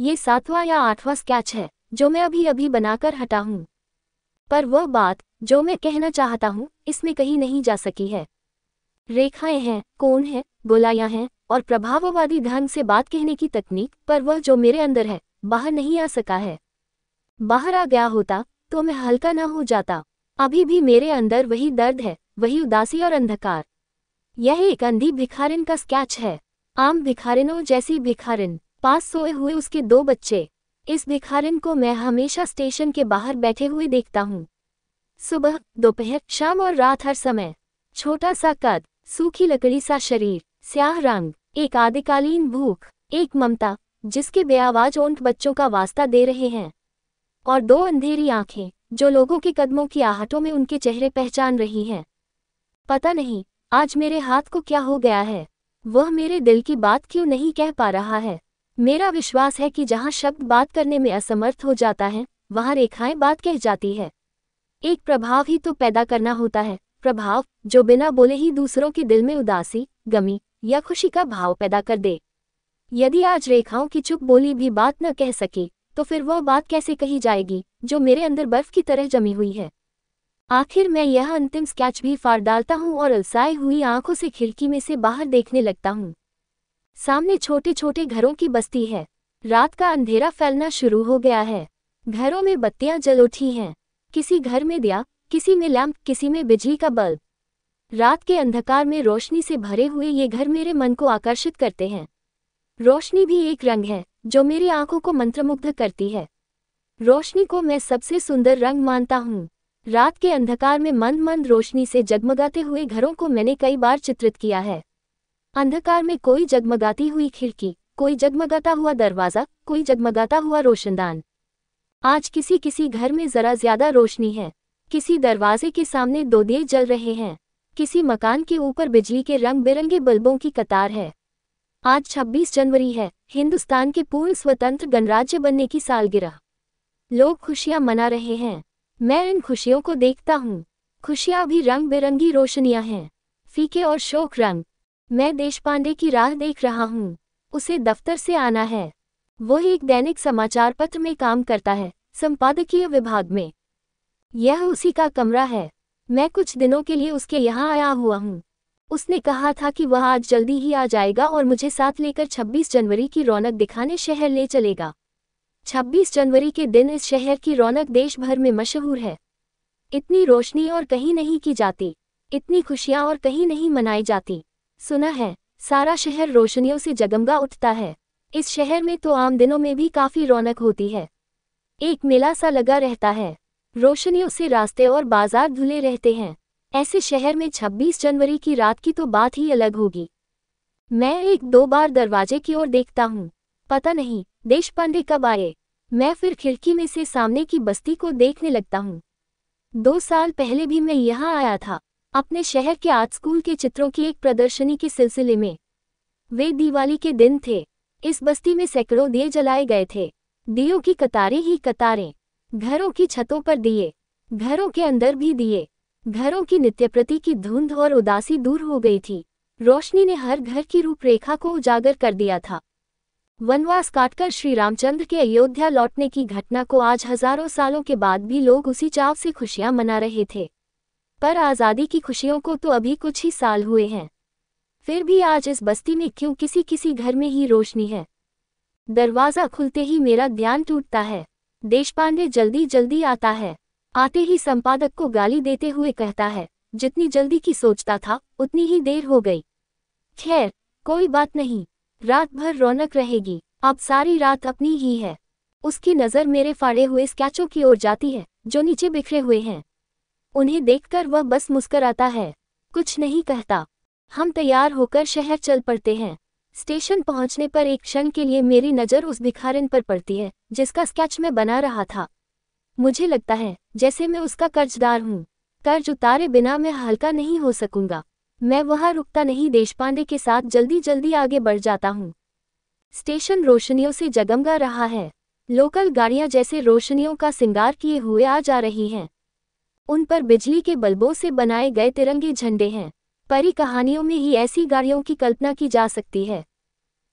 ये सातवां या आठवां स्केच है जो मैं अभी अभी बनाकर हटा हूँ पर वह बात जो मैं कहना चाहता हूँ इसमें कहीं नहीं जा सकी है रेखाएं हैं कोण हैं गोलायां हैं और प्रभाववादी ढंग से बात कहने की तकनीक पर वह जो मेरे अंदर है बाहर नहीं आ सका है बाहर आ गया होता तो मैं हल्का ना हो जाता अभी भी मेरे अंदर वही दर्द है वही उदासी और अंधकार यह एक अंधी भिखारिन का स्केच है आम भिखारिनों जैसी भिखारिन पास सोए हुए उसके दो बच्चे इस भिखारिन को मैं हमेशा स्टेशन के बाहर बैठे हुए देखता हूँ सुबह दोपहर शाम और रात हर समय छोटा सा कद सूखी लकड़ी सा शरीर स्याह रंग एक आदिकालीन भूख एक ममता जिसके बेआवाज ओंट बच्चों का वास्ता दे रहे हैं और दो अंधेरी आंखें जो लोगों के कदमों की आहटों में उनके चेहरे पहचान रही हैं पता नहीं आज मेरे हाथ को क्या हो गया है वह मेरे दिल की बात क्यों नहीं कह पा रहा है मेरा विश्वास है कि जहां शब्द बात करने में असमर्थ हो जाता है वहां रेखाएं बात कह जाती है एक प्रभाव ही तो पैदा करना होता है प्रभाव जो बिना बोले ही दूसरों के दिल में उदासी गमी या खुशी का भाव पैदा कर दे यदि आज रेखाओं की चुप बोली भी बात न कह सके तो फिर वह बात कैसे कही जाएगी जो मेरे अंदर बर्फ की तरह जमी हुई है आखिर मैं यह अंतिम स्केच भी फाड़ डालता हूँ और अलसाई हुई आंखों से खिड़की में से बाहर देखने लगता हूँ सामने छोटे छोटे घरों की बस्ती है रात का अंधेरा फैलना शुरू हो गया है घरों में बत्तियां जल उठी हैं किसी घर में दिया किसी में लैंप किसी में बिजली का बल्ब रात के अंधकार में रोशनी से भरे हुए ये घर मेरे मन को आकर्षित करते हैं रोशनी भी एक रंग है जो मेरी आंखों को मंत्रमुग्ध करती है रोशनी को मैं सबसे सुंदर रंग मानता हूँ रात के अंधकार में मंद मंद रोशनी से जगमगाते हुए घरों को मैंने कई बार चित्रित किया है अंधकार में कोई जगमगाती हुई खिड़की कोई जगमगाता हुआ दरवाज़ा कोई जगमगाता हुआ रोशनदान आज किसी किसी घर में ज़रा ज़्यादा रोशनी है किसी दरवाजे के सामने दो दिए जल रहे हैं किसी मकान के ऊपर बिजली के रंग बिरंगे बल्बों की कतार है आज 26 जनवरी है हिंदुस्तान के पूर्ण स्वतंत्र गणराज्य बनने की सालगिरह लोग खुशियां मना रहे हैं मैं इन खुशियों को देखता हूँ खुशियां भी रंग बिरंगी रोशनियां हैं फीके और शोक रंग मैं देश पांडे की राह देख रहा हूँ उसे दफ्तर से आना है वो एक दैनिक समाचार पत्र में काम करता है संपादकीय विभाग में यह उसी का कमरा है मैं कुछ दिनों के लिए उसके यहाँ आया हुआ हूँ उसने कहा था कि वह आज जल्दी ही आ जाएगा और मुझे साथ लेकर 26 जनवरी की रौनक दिखाने शहर ले चलेगा 26 जनवरी के दिन इस शहर की रौनक देश भर में मशहूर है इतनी रोशनी और कहीं नहीं की जाती इतनी खुशियाँ और कहीं नहीं मनाई जाती सुना है सारा शहर रोशनियों से जगमगा उठता है इस शहर में तो आम दिनों में भी काफी रौनक होती है एक मेला सा लगा रहता है रोशनियों से रास्ते और बाजार धुले रहते हैं ऐसे शहर में 26 जनवरी की रात की तो बात ही अलग होगी मैं एक दो बार दरवाजे की ओर देखता हूँ पता नहीं देश पांडे कब आए मैं फिर खिड़की में से सामने की बस्ती को देखने लगता हूँ दो साल पहले भी मैं यहाँ आया था अपने शहर के आर्ट स्कूल के चित्रों की एक प्रदर्शनी के सिलसिले में वे दिवाली के दिन थे इस बस्ती में सैकड़ों दिए जलाए गए थे दियों की कतारें ही कतारें घरों की छतों पर दिए घरों के अंदर भी दिए घरों की नित्यप्रति की धुंध और उदासी दूर हो गई थी रोशनी ने हर घर की रूपरेखा को उजागर कर दिया था वनवास काटकर श्री रामचंद्र के अयोध्या लौटने की घटना को आज हजारों सालों के बाद भी लोग उसी चाव से खुशियां मना रहे थे पर आज़ादी की खुशियों को तो अभी कुछ ही साल हुए हैं फिर भी आज इस बस्ती में क्यों किसी किसी घर में ही रोशनी है दरवाज़ा खुलते ही मेरा ध्यान टूटता है देश पांडे जल्दी जल्दी आता है आते ही संपादक को गाली देते हुए कहता है जितनी जल्दी की सोचता था उतनी ही देर हो गई खैर कोई बात नहीं रात भर रौनक रहेगी अब सारी रात अपनी ही है उसकी नज़र मेरे फाड़े हुए स्कैचों की ओर जाती है जो नीचे बिखरे हुए हैं उन्हें देखकर वह बस मुस्कराता है कुछ नहीं कहता हम तैयार होकर शहर चल पड़ते हैं स्टेशन पहुंचने पर एक क्षण के लिए मेरी नज़र उस भिखारन पर पड़ती है जिसका स्केच मैं बना रहा था मुझे लगता है जैसे मैं उसका कर्जदार हूँ कर्ज उतारे बिना मैं हल्का नहीं हो सकूंगा मैं वहाँ रुकता नहीं देश पांडे के साथ जल्दी जल्दी आगे बढ़ जाता हूँ स्टेशन रोशनियों से जगमगा रहा है लोकल गाड़ियाँ जैसे रोशनियों का सिंगार किए हुए आ जा रही हैं उन पर बिजली के बल्बों से बनाए गए तिरंगे झंडे हैं परी कहानियों में ही ऐसी गाड़ियों की कल्पना की जा सकती है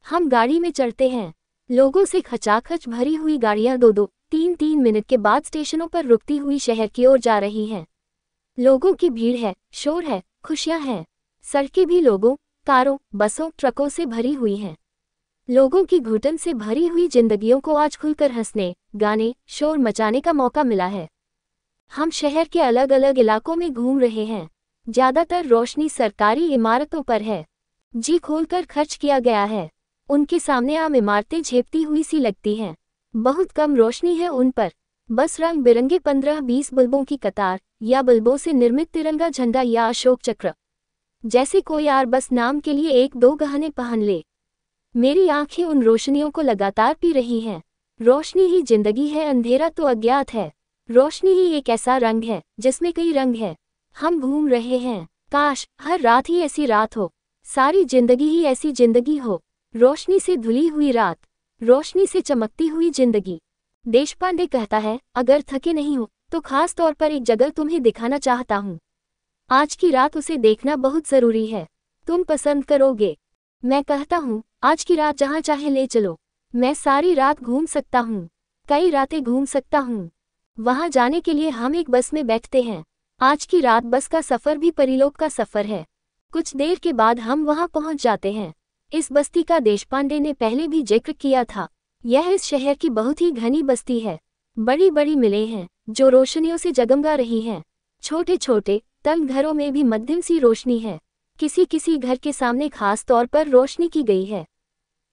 हम गाड़ी में चढ़ते हैं लोगों से खचाखच भरी हुई गाड़ियां दो दो तीन तीन मिनट के बाद स्टेशनों पर रुकती हुई शहर की ओर जा रही हैं लोगों की भीड़ है शोर है खुशियां हैं सड़कें भी लोगों कारों बसों ट्रकों से भरी हुई हैं लोगों की घुटन से भरी हुई जिंदगियों को आज खुलकर हंसने गाने शोर मचाने का मौका मिला है हम शहर के अलग अलग इलाकों में घूम रहे हैं ज्यादातर रोशनी सरकारी इमारतों पर है जी खोलकर खर्च किया गया है उनके सामने आम इमारतें झेपती हुई सी लगती हैं बहुत कम रोशनी है उन पर बस रंग बिरंगे पंद्रह बीस बल्बों की कतार या बल्बों से निर्मित तिरंगा झंडा या अशोक चक्र जैसे कोई आर बस नाम के लिए एक दो गहने पहन ले मेरी आंखें उन रोशनियों को लगातार पी रही हैं रोशनी ही जिंदगी है अंधेरा तो अज्ञात है रोशनी ही एक ऐसा रंग है जिसमें कई रंग है हम घूम रहे हैं काश हर रात ही ऐसी रात हो सारी जिंदगी ही ऐसी जिंदगी हो रोशनी से धुली हुई रात रोशनी से चमकती हुई जिंदगी देश पांडे कहता है अगर थके नहीं हो तो खास तौर पर एक जगह तुम्हें दिखाना चाहता हूँ आज की रात उसे देखना बहुत ज़रूरी है तुम पसंद करोगे मैं कहता हूँ आज की रात जहाँ चाहे ले चलो मैं सारी रात घूम सकता हूँ कई रातें घूम सकता हूँ वहां जाने के लिए हम एक बस में बैठते हैं आज की रात बस का सफर भी परिलोक का सफर है कुछ देर के बाद हम वहां पहुंच जाते हैं इस बस्ती का देशपांडे ने पहले भी जिक्र किया था यह इस शहर की बहुत ही घनी बस्ती है बड़ी बड़ी मिलें हैं जो रोशनियों से जगमगा रही हैं छोटे छोटे तंग घरों में भी मध्यम सी रोशनी है किसी किसी घर के सामने खास तौर पर रोशनी की गई है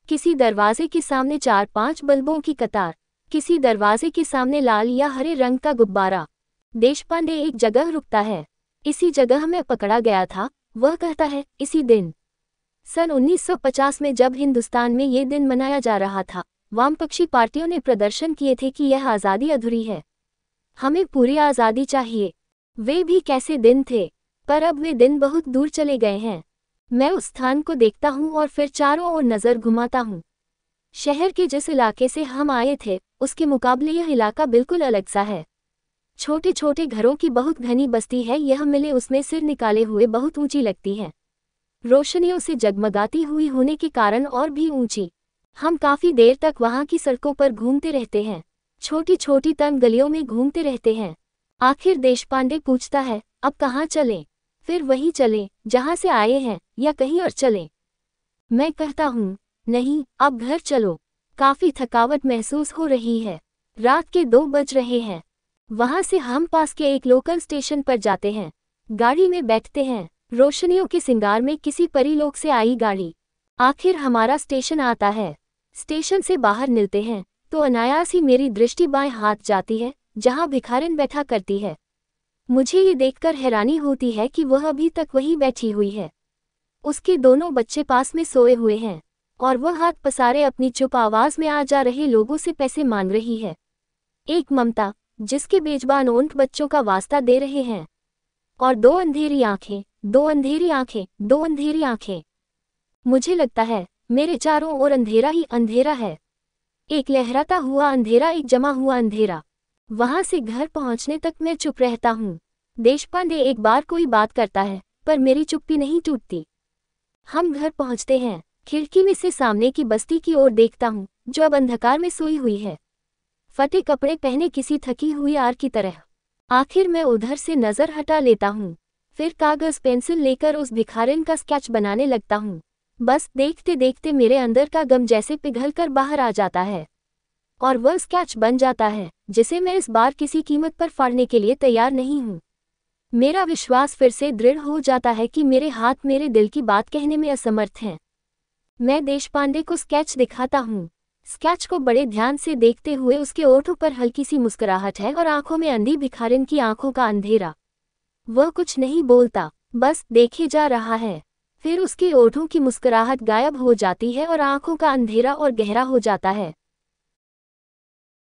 किसी दरवाजे के सामने चार पांच बल्बों की कतार किसी दरवाजे के सामने लाल या हरे रंग का गुब्बारा देश पांडे एक जगह रुकता है इसी जगह में पकड़ा गया था वह कहता है इसी दिन सन 1950 में जब हिंदुस्तान में ये दिन मनाया जा रहा था वामपक्षी पार्टियों ने प्रदर्शन किए थे कि यह आज़ादी अधूरी है हमें पूरी आज़ादी चाहिए वे भी कैसे दिन थे पर अब वे दिन बहुत दूर चले गए हैं मैं उस स्थान को देखता हूँ और फिर चारों ओर नज़र घुमाता हूँ शहर के जिस इलाके से हम आए थे उसके मुकाबले यह इलाका बिल्कुल अलग सा है छोटे छोटे घरों की बहुत घनी बस्ती है यह मिले उसमें सिर निकाले हुए बहुत ऊंची लगती है रोशनियों उसे जगमगाती हुई होने के कारण और भी ऊंची हम काफ़ी देर तक वहां की सड़कों पर घूमते रहते हैं छोटी छोटी तंग गलियों में घूमते रहते हैं आखिर देश पांडे पूछता है अब कहाँ चलें फिर वहीं चलें जहां से आए हैं या कहीं और चलें मैं कहता हूँ नहीं अब घर चलो काफी थकावट महसूस हो रही है रात के दो बज रहे हैं वहां से हम पास के एक लोकल स्टेशन पर जाते हैं गाड़ी में बैठते हैं रोशनियों के सिंगार में किसी परीलोक से आई गाड़ी आखिर हमारा स्टेशन आता है स्टेशन से बाहर मिलते हैं तो अनायास ही मेरी दृष्टि बाएं हाथ जाती है जहां भिखारिन बैठा करती है मुझे ये देखकर हैरानी होती है कि वह अभी तक वही बैठी हुई है उसके दोनों बच्चे पास में सोए हुए हैं और वह हाथ पसारे अपनी चुप आवाज में आ जा रहे लोगों से पैसे मांग रही है एक ममता जिसके बेजबान ऊंट बच्चों का वास्ता दे रहे हैं और दो अंधेरी आंखें दो अंधेरी आंखें दो अंधेरी आंखें मुझे लगता है मेरे चारों ओर अंधेरा ही अंधेरा है एक लहराता हुआ अंधेरा एक जमा हुआ अंधेरा वहां से घर पहुंचने तक मैं चुप रहता हूँ देश एक बार कोई बात करता है पर मेरी चुप्पी नहीं टूटती हम घर पहुंचते हैं खिड़की में से सामने की बस्ती की ओर देखता हूँ जो अब अंधकार में सोई हुई है फटे कपड़े पहने किसी थकी हुई आर की तरह आखिर मैं उधर से नज़र हटा लेता हूँ फिर कागज़ पेंसिल लेकर उस भिखारिन का स्केच बनाने लगता हूँ बस देखते देखते मेरे अंदर का गम जैसे पिघल कर बाहर आ जाता है और वह स्केच बन जाता है जिसे मैं इस बार किसी कीमत पर फाड़ने के लिए तैयार नहीं हूँ मेरा विश्वास फिर से दृढ़ हो जाता है कि मेरे हाथ मेरे दिल की बात कहने में असमर्थ हैं मैं देश पांडे को स्केच दिखाता हूँ स्केच को बड़े ध्यान से देखते हुए उसके ओठों पर हल्की सी मुस्कुराहट है और आंखों में अंधी भिखारिन की आंखों का अंधेरा वह कुछ नहीं बोलता बस देखे जा रहा है फिर उसके ओठों की मुस्कुराहट गायब हो जाती है और आंखों का अंधेरा और गहरा हो जाता है